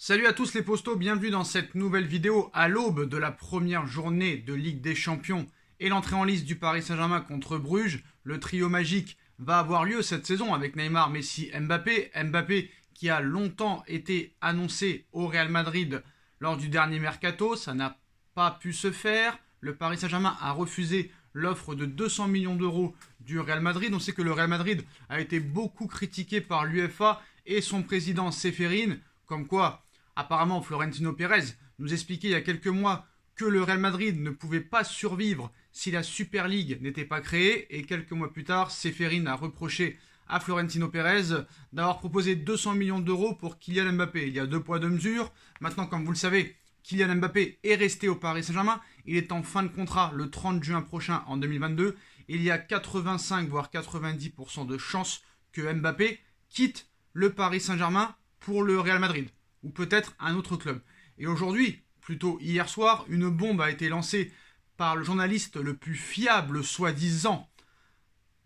Salut à tous les postos, bienvenue dans cette nouvelle vidéo à l'aube de la première journée de Ligue des Champions et l'entrée en liste du Paris Saint-Germain contre Bruges. Le trio magique va avoir lieu cette saison avec Neymar, Messi, Mbappé. Mbappé qui a longtemps été annoncé au Real Madrid lors du dernier mercato, ça n'a pas pu se faire. Le Paris Saint-Germain a refusé l'offre de 200 millions d'euros du Real Madrid. On sait que le Real Madrid a été beaucoup critiqué par l'UFA et son président Seferin, comme quoi Apparemment, Florentino Pérez nous expliquait il y a quelques mois que le Real Madrid ne pouvait pas survivre si la Super League n'était pas créée. Et quelques mois plus tard, Seferin a reproché à Florentino Pérez d'avoir proposé 200 millions d'euros pour Kylian Mbappé. Il y a deux poids, deux mesures. Maintenant, comme vous le savez, Kylian Mbappé est resté au Paris Saint-Germain. Il est en fin de contrat le 30 juin prochain en 2022. Il y a 85 voire 90% de chances que Mbappé quitte le Paris Saint-Germain pour le Real Madrid ou peut-être un autre club. Et aujourd'hui, plutôt hier soir, une bombe a été lancée par le journaliste le plus fiable, soi-disant,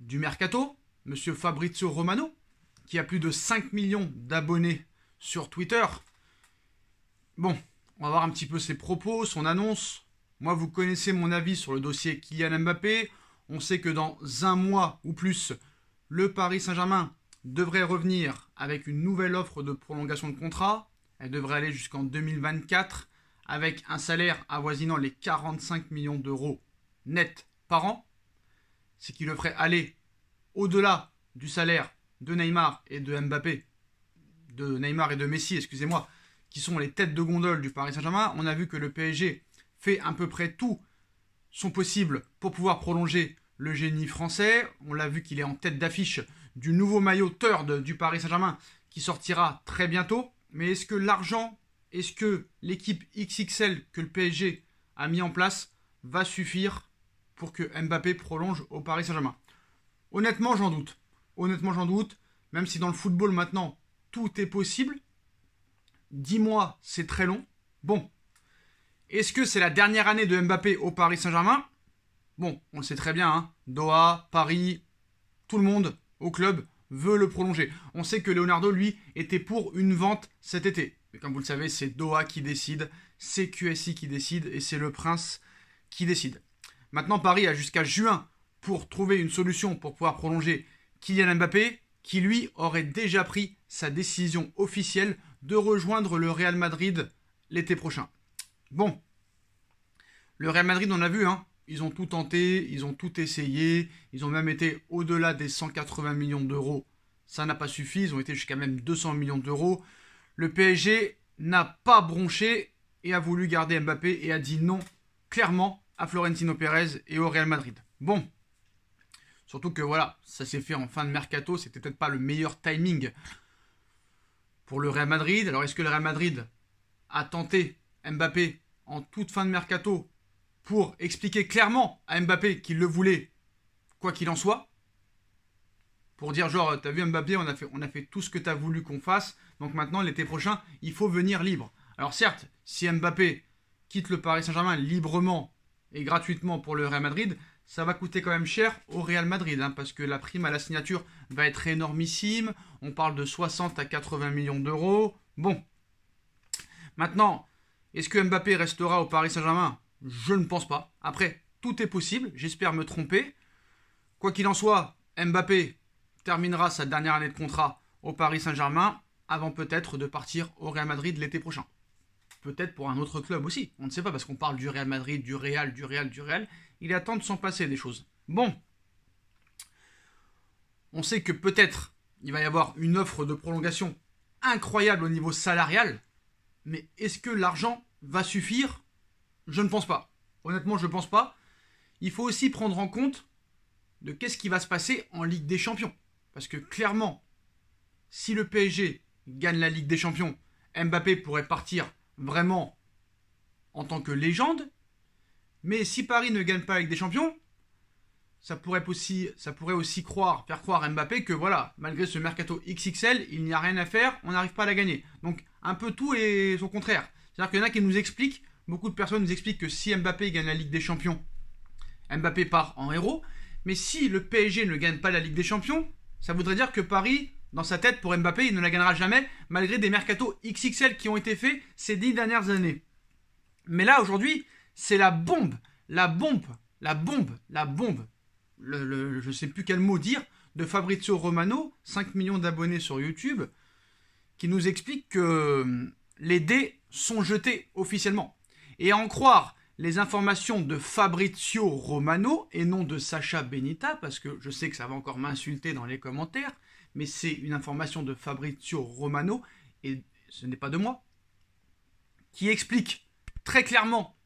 du mercato, M. Fabrizio Romano, qui a plus de 5 millions d'abonnés sur Twitter. Bon, on va voir un petit peu ses propos, son annonce. Moi, vous connaissez mon avis sur le dossier Kylian Mbappé. On sait que dans un mois ou plus, le Paris Saint-Germain devrait revenir avec une nouvelle offre de prolongation de contrat. Elle devrait aller jusqu'en 2024 avec un salaire avoisinant les 45 millions d'euros net par an, ce qui le ferait aller au-delà du salaire de Neymar et de Mbappé, de Neymar et de Messi, excusez-moi, qui sont les têtes de gondole du Paris Saint-Germain. On a vu que le PSG fait à peu près tout son possible pour pouvoir prolonger le génie français. On l'a vu qu'il est en tête d'affiche du nouveau maillot Third du Paris Saint-Germain qui sortira très bientôt. Mais est-ce que l'argent, est-ce que l'équipe XXL que le PSG a mis en place va suffire pour que Mbappé prolonge au Paris Saint-Germain Honnêtement, j'en doute. Honnêtement, j'en doute. Même si dans le football maintenant, tout est possible. Dix mois, c'est très long. Bon. Est-ce que c'est la dernière année de Mbappé au Paris Saint-Germain Bon, on le sait très bien. Hein. Doha, Paris, tout le monde au club veut le prolonger. On sait que Leonardo, lui, était pour une vente cet été. Mais comme vous le savez, c'est Doha qui décide, c'est QSI qui décide et c'est le prince qui décide. Maintenant, Paris a jusqu'à juin pour trouver une solution pour pouvoir prolonger Kylian Mbappé, qui lui aurait déjà pris sa décision officielle de rejoindre le Real Madrid l'été prochain. Bon, le Real Madrid, on a vu, hein, ils ont tout tenté, ils ont tout essayé, ils ont même été au-delà des 180 millions d'euros. Ça n'a pas suffi, ils ont été jusqu'à même 200 millions d'euros. Le PSG n'a pas bronché et a voulu garder Mbappé et a dit non clairement à Florentino Pérez et au Real Madrid. Bon, surtout que voilà, ça s'est fait en fin de mercato, c'était peut-être pas le meilleur timing pour le Real Madrid. Alors est-ce que le Real Madrid a tenté Mbappé en toute fin de mercato pour expliquer clairement à Mbappé qu'il le voulait, quoi qu'il en soit. Pour dire genre, euh, t'as vu Mbappé, on a fait, on a fait tout ce que t'as voulu qu'on fasse, donc maintenant l'été prochain, il faut venir libre. Alors certes, si Mbappé quitte le Paris Saint-Germain librement et gratuitement pour le Real Madrid, ça va coûter quand même cher au Real Madrid, hein, parce que la prime à la signature va être énormissime. On parle de 60 à 80 millions d'euros. Bon. Maintenant, est-ce que Mbappé restera au Paris Saint-Germain je ne pense pas. Après, tout est possible, j'espère me tromper. Quoi qu'il en soit, Mbappé terminera sa dernière année de contrat au Paris Saint-Germain avant peut-être de partir au Real Madrid l'été prochain. Peut-être pour un autre club aussi. On ne sait pas parce qu'on parle du Real Madrid, du Real, du Real, du Real. Il est temps de s'en passer des choses. Bon. On sait que peut-être il va y avoir une offre de prolongation incroyable au niveau salarial. Mais est-ce que l'argent va suffire je ne pense pas. Honnêtement, je ne pense pas. Il faut aussi prendre en compte de qu'est-ce qui va se passer en Ligue des Champions. Parce que clairement, si le PSG gagne la Ligue des Champions, Mbappé pourrait partir vraiment en tant que légende. Mais si Paris ne gagne pas la Ligue des Champions, ça pourrait aussi, ça pourrait aussi croire, faire croire à Mbappé que voilà, malgré ce mercato XXL, il n'y a rien à faire, on n'arrive pas à la gagner. Donc un peu tout est son contraire. C'est-à-dire qu'il y en a qui nous expliquent Beaucoup de personnes nous expliquent que si Mbappé gagne la Ligue des Champions, Mbappé part en héros. Mais si le PSG ne gagne pas la Ligue des Champions, ça voudrait dire que Paris, dans sa tête, pour Mbappé, il ne la gagnera jamais, malgré des mercato XXL qui ont été faits ces dix dernières années. Mais là, aujourd'hui, c'est la bombe, la bombe, la bombe, la bombe. je ne sais plus quel mot dire, de Fabrizio Romano, 5 millions d'abonnés sur YouTube, qui nous explique que euh, les dés sont jetés officiellement. Et en croire les informations de Fabrizio Romano et non de Sacha Benita, parce que je sais que ça va encore m'insulter dans les commentaires, mais c'est une information de Fabrizio Romano, et ce n'est pas de moi, qui explique très clairement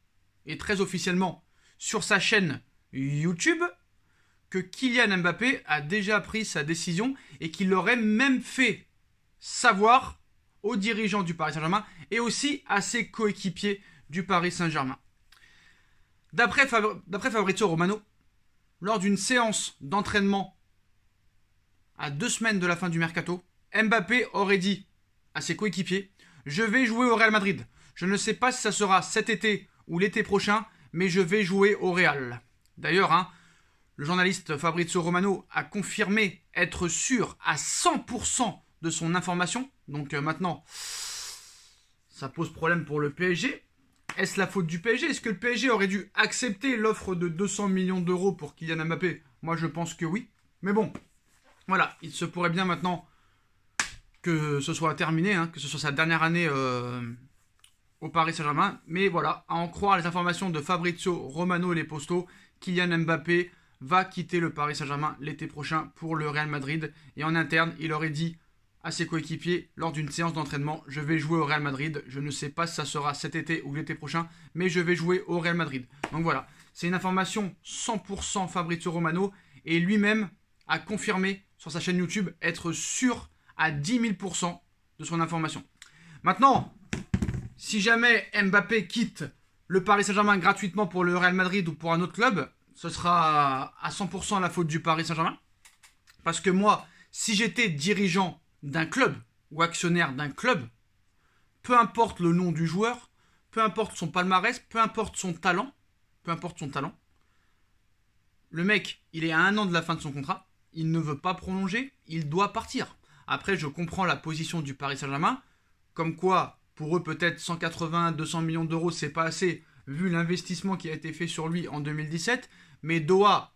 et très officiellement sur sa chaîne YouTube que Kylian Mbappé a déjà pris sa décision et qu'il l'aurait même fait savoir aux dirigeants du Paris Saint-Germain et aussi à ses coéquipiers du Paris Saint-Germain. D'après Fabrizio Romano, lors d'une séance d'entraînement à deux semaines de la fin du mercato, Mbappé aurait dit à ses coéquipiers Je vais jouer au Real Madrid. Je ne sais pas si ça sera cet été ou l'été prochain, mais je vais jouer au Real. D'ailleurs, hein, le journaliste Fabrizio Romano a confirmé être sûr à 100% de son information. Donc euh, maintenant, ça pose problème pour le PSG. Est-ce la faute du PSG Est-ce que le PSG aurait dû accepter l'offre de 200 millions d'euros pour Kylian Mbappé Moi, je pense que oui. Mais bon, voilà, il se pourrait bien maintenant que ce soit terminé, hein, que ce soit sa dernière année euh, au Paris Saint-Germain. Mais voilà, à en croire les informations de Fabrizio Romano et les postos, Kylian Mbappé va quitter le Paris Saint-Germain l'été prochain pour le Real Madrid. Et en interne, il aurait dit à ses coéquipiers lors d'une séance d'entraînement. Je vais jouer au Real Madrid. Je ne sais pas si ça sera cet été ou l'été prochain, mais je vais jouer au Real Madrid. Donc voilà, c'est une information 100% Fabrizio Romano et lui-même a confirmé sur sa chaîne YouTube être sûr à 10 000% de son information. Maintenant, si jamais Mbappé quitte le Paris Saint-Germain gratuitement pour le Real Madrid ou pour un autre club, ce sera à 100% la faute du Paris Saint-Germain. Parce que moi, si j'étais dirigeant d'un club ou actionnaire d'un club, peu importe le nom du joueur, peu importe son palmarès, peu importe son talent, peu importe son talent, le mec, il est à un an de la fin de son contrat, il ne veut pas prolonger, il doit partir. Après, je comprends la position du Paris Saint-Germain, comme quoi, pour eux, peut-être 180, 200 millions d'euros, c'est pas assez, vu l'investissement qui a été fait sur lui en 2017, mais Doha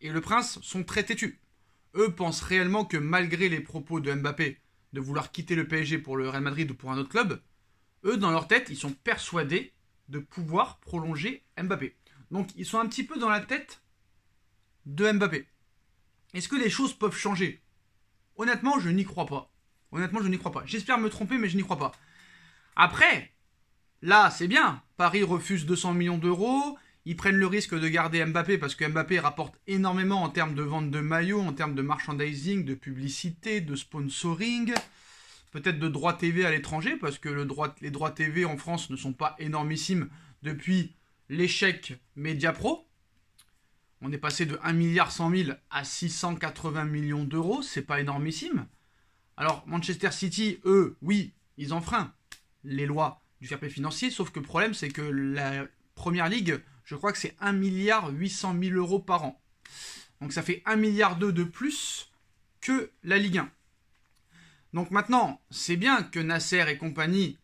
et le Prince sont très têtus eux pensent réellement que malgré les propos de Mbappé de vouloir quitter le PSG pour le Real Madrid ou pour un autre club, eux, dans leur tête, ils sont persuadés de pouvoir prolonger Mbappé. Donc, ils sont un petit peu dans la tête de Mbappé. Est-ce que les choses peuvent changer Honnêtement, je n'y crois pas. Honnêtement, je n'y crois pas. J'espère me tromper, mais je n'y crois pas. Après, là, c'est bien. Paris refuse 200 millions d'euros. Ils prennent le risque de garder Mbappé parce que Mbappé rapporte énormément en termes de vente de maillots, en termes de merchandising, de publicité, de sponsoring, peut-être de droits TV à l'étranger parce que les droits TV en France ne sont pas énormissimes depuis l'échec Mediapro. On est passé de 1 milliard à 680 millions d'euros, c'est pas énormissime. Alors Manchester City, eux, oui, ils enfreignent les lois du fair play financier, sauf que le problème c'est que la première ligue je crois que c'est 1,8 milliard 800 euros par an. Donc ça fait 1,2 milliard de plus que la Ligue 1. Donc maintenant, c'est bien que Nasser et compagnie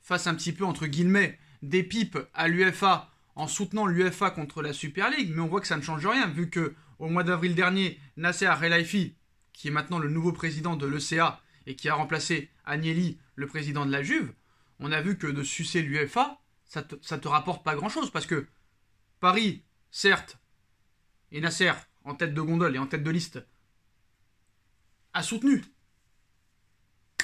fassent un petit peu, entre guillemets, des pipes à l'UFA en soutenant l'UFA contre la Super League, mais on voit que ça ne change rien, vu que au mois d'avril dernier, Nasser Relaifi, qui est maintenant le nouveau président de l'ECA et qui a remplacé Agnelli, le président de la Juve, on a vu que de sucer l'UFA, ça ne te rapporte pas grand-chose, parce que Paris, certes, et Nasser, en tête de gondole et en tête de liste, a soutenu.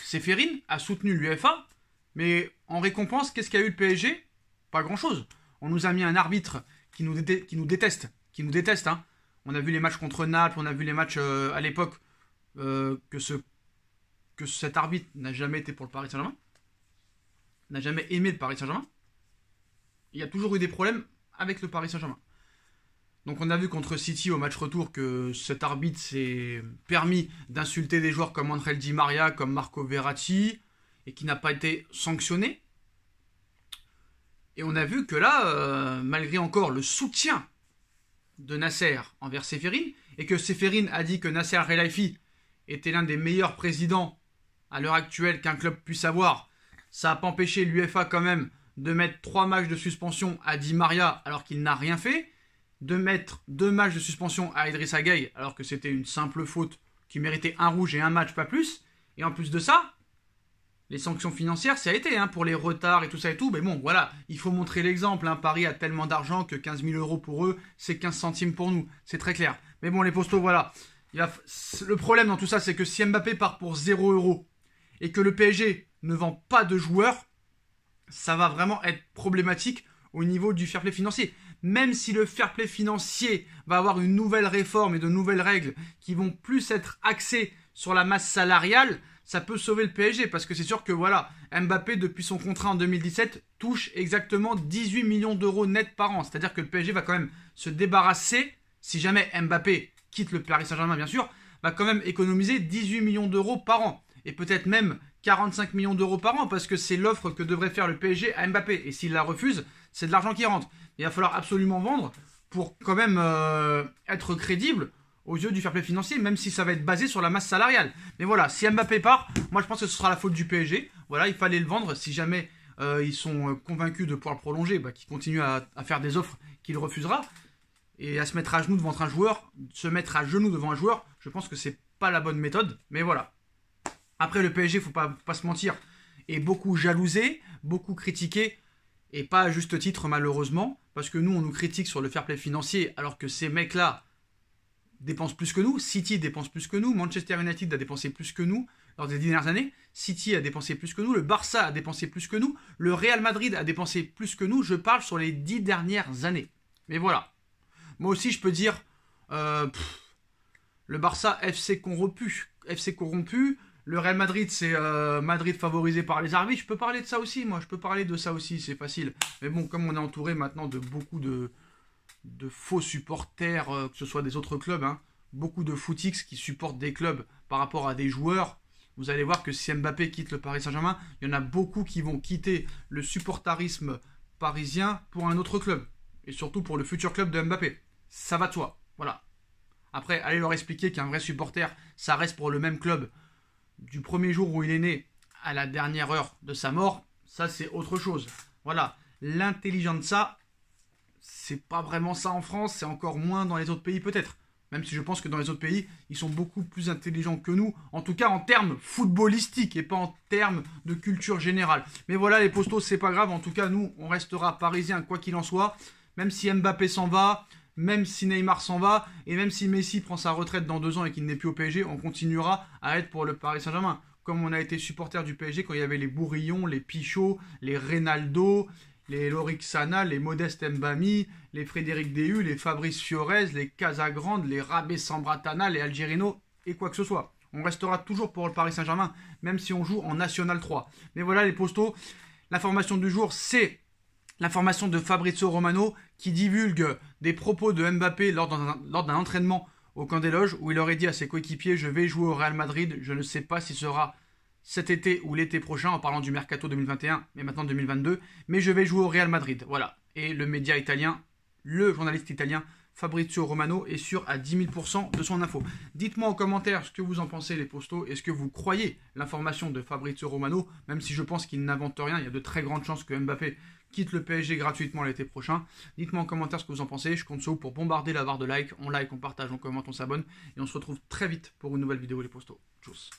Séphérine a soutenu l'UFA, mais en récompense, qu'est-ce qu'a eu le PSG Pas grand-chose. On nous a mis un arbitre qui nous, déteste, qui nous déteste. Hein. On a vu les matchs contre Naples, on a vu les matchs euh, à l'époque euh, que, que cet arbitre n'a jamais été pour le Paris Saint-Germain, n'a jamais aimé le Paris Saint-Germain. Il y a toujours eu des problèmes avec le Paris Saint-Germain. Donc on a vu contre City au match retour que cet arbitre s'est permis d'insulter des joueurs comme André Di Maria, comme Marco Verratti, et qui n'a pas été sanctionné. Et on a vu que là, euh, malgré encore le soutien de Nasser envers Seferin, et que Seferin a dit que Nasser Relaifi était l'un des meilleurs présidents à l'heure actuelle qu'un club puisse avoir, ça n'a pas empêché l'UFA quand même de mettre trois matchs de suspension à Di Maria alors qu'il n'a rien fait, de mettre deux matchs de suspension à Idrissa Gueye alors que c'était une simple faute qui méritait un rouge et un match, pas plus. Et en plus de ça, les sanctions financières, ça a été hein, pour les retards et tout ça et tout. Mais bon, voilà, il faut montrer l'exemple. Hein. Paris a tellement d'argent que 15 000 euros pour eux, c'est 15 centimes pour nous. C'est très clair. Mais bon, les postos, voilà. Il Le problème dans tout ça, c'est que si Mbappé part pour 0 euros et que le PSG ne vend pas de joueurs, ça va vraiment être problématique au niveau du fair play financier. Même si le fair play financier va avoir une nouvelle réforme et de nouvelles règles qui vont plus être axées sur la masse salariale, ça peut sauver le PSG parce que c'est sûr que voilà, Mbappé depuis son contrat en 2017 touche exactement 18 millions d'euros nets par an. C'est-à-dire que le PSG va quand même se débarrasser, si jamais Mbappé quitte le Paris Saint-Germain bien sûr, va quand même économiser 18 millions d'euros par an et peut-être même 45 millions d'euros par an parce que c'est l'offre que devrait faire le PSG à Mbappé. Et s'il la refuse, c'est de l'argent qui rentre. Il va falloir absolument vendre pour quand même euh, être crédible aux yeux du fair play financier, même si ça va être basé sur la masse salariale. Mais voilà, si Mbappé part, moi je pense que ce sera la faute du PSG. Voilà, il fallait le vendre si jamais euh, ils sont euh, convaincus de pouvoir le prolonger, bah, continue continuent à, à faire des offres qu'il refusera. Et à se mettre à genoux devant un joueur, se mettre à genoux devant un joueur, je pense que c'est pas la bonne méthode. Mais voilà. Après, le PSG, il ne faut pas se mentir, est beaucoup jalousé, beaucoup critiqué, et pas à juste titre, malheureusement, parce que nous, on nous critique sur le fair play financier, alors que ces mecs-là dépensent plus que nous. City dépense plus que nous, Manchester United a dépensé plus que nous lors des dernières années. City a dépensé plus que nous, le Barça a dépensé plus que nous, le Real Madrid a dépensé plus que nous. Je parle sur les dix dernières années. Mais voilà. Moi aussi, je peux dire. Euh, le Barça FC corrompu, FC corrompu, le Real Madrid, c'est euh, Madrid favorisé par les arbitres. Je peux parler de ça aussi, moi. Je peux parler de ça aussi, c'est facile. Mais bon, comme on est entouré maintenant de beaucoup de, faux supporters, euh, que ce soit des autres clubs, hein, beaucoup de footix qui supportent des clubs par rapport à des joueurs. Vous allez voir que si Mbappé quitte le Paris Saint-Germain, il y en a beaucoup qui vont quitter le supportarisme parisien pour un autre club. Et surtout pour le futur club de Mbappé. Ça va de Voilà. Après, allez leur expliquer qu'un vrai supporter, ça reste pour le même club du premier jour où il est né à la dernière heure de sa mort, ça c'est autre chose. Voilà, l'intelligence ça, c'est pas vraiment ça en France, c'est encore moins dans les autres pays peut-être. Même si je pense que dans les autres pays, ils sont beaucoup plus intelligents que nous, en tout cas en termes footballistiques et pas en termes de culture générale. Mais voilà, les postos, c'est pas grave, en tout cas nous, on restera parisiens quoi qu'il en soit. Même si Mbappé s'en va, même si Neymar s'en va et même si Messi prend sa retraite dans deux ans et qu'il n'est plus au PSG, on continuera à être pour le Paris Saint-Germain. Comme on a été supporter du PSG quand il y avait les Bourillons, les Pichot, les Reynaldo, les Loric Sana, les Modeste Mbami, les Frédéric Déhu, les Fabrice Fiorez, les Casagrande, les Rabé Sambratana, les Algerino et quoi que ce soit. On restera toujours pour le Paris Saint-Germain, même si on joue en National 3. Mais voilà les postos, l'information du jour, c'est L'information de Fabrizio Romano qui divulgue des propos de Mbappé lors d'un entraînement au camp des loges où il aurait dit à ses coéquipiers Je vais jouer au Real Madrid, je ne sais pas si ce sera cet été ou l'été prochain, en parlant du mercato 2021, mais maintenant 2022, mais je vais jouer au Real Madrid. Voilà. Et le média italien, le journaliste italien Fabrizio Romano est sûr à 10 000% de son info. Dites-moi en commentaire ce que vous en pensez, les postos. Est-ce que vous croyez l'information de Fabrizio Romano Même si je pense qu'il n'invente rien, il y a de très grandes chances que Mbappé quitte le PSG gratuitement l'été prochain. Dites-moi en commentaire ce que vous en pensez. Je compte sur vous pour bombarder la barre de likes, On like, on partage, on commente, on s'abonne. Et on se retrouve très vite pour une nouvelle vidéo les postos. Tchuss